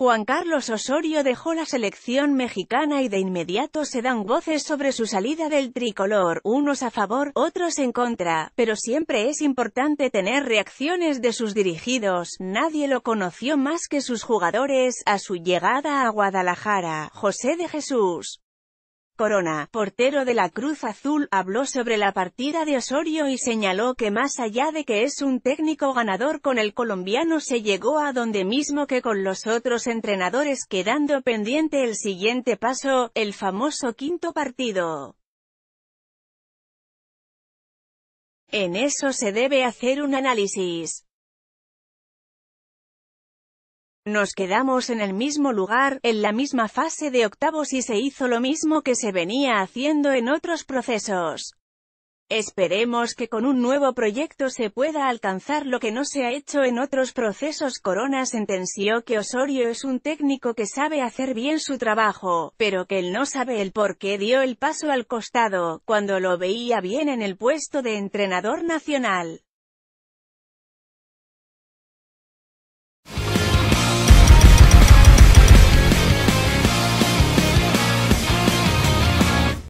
Juan Carlos Osorio dejó la selección mexicana y de inmediato se dan voces sobre su salida del tricolor, unos a favor, otros en contra, pero siempre es importante tener reacciones de sus dirigidos, nadie lo conoció más que sus jugadores, a su llegada a Guadalajara, José de Jesús. Corona, portero de la Cruz Azul, habló sobre la partida de Osorio y señaló que más allá de que es un técnico ganador con el colombiano se llegó a donde mismo que con los otros entrenadores quedando pendiente el siguiente paso, el famoso quinto partido. En eso se debe hacer un análisis. Nos quedamos en el mismo lugar, en la misma fase de octavos y se hizo lo mismo que se venía haciendo en otros procesos. Esperemos que con un nuevo proyecto se pueda alcanzar lo que no se ha hecho en otros procesos. Corona sentenció que Osorio es un técnico que sabe hacer bien su trabajo, pero que él no sabe el por qué dio el paso al costado, cuando lo veía bien en el puesto de entrenador nacional.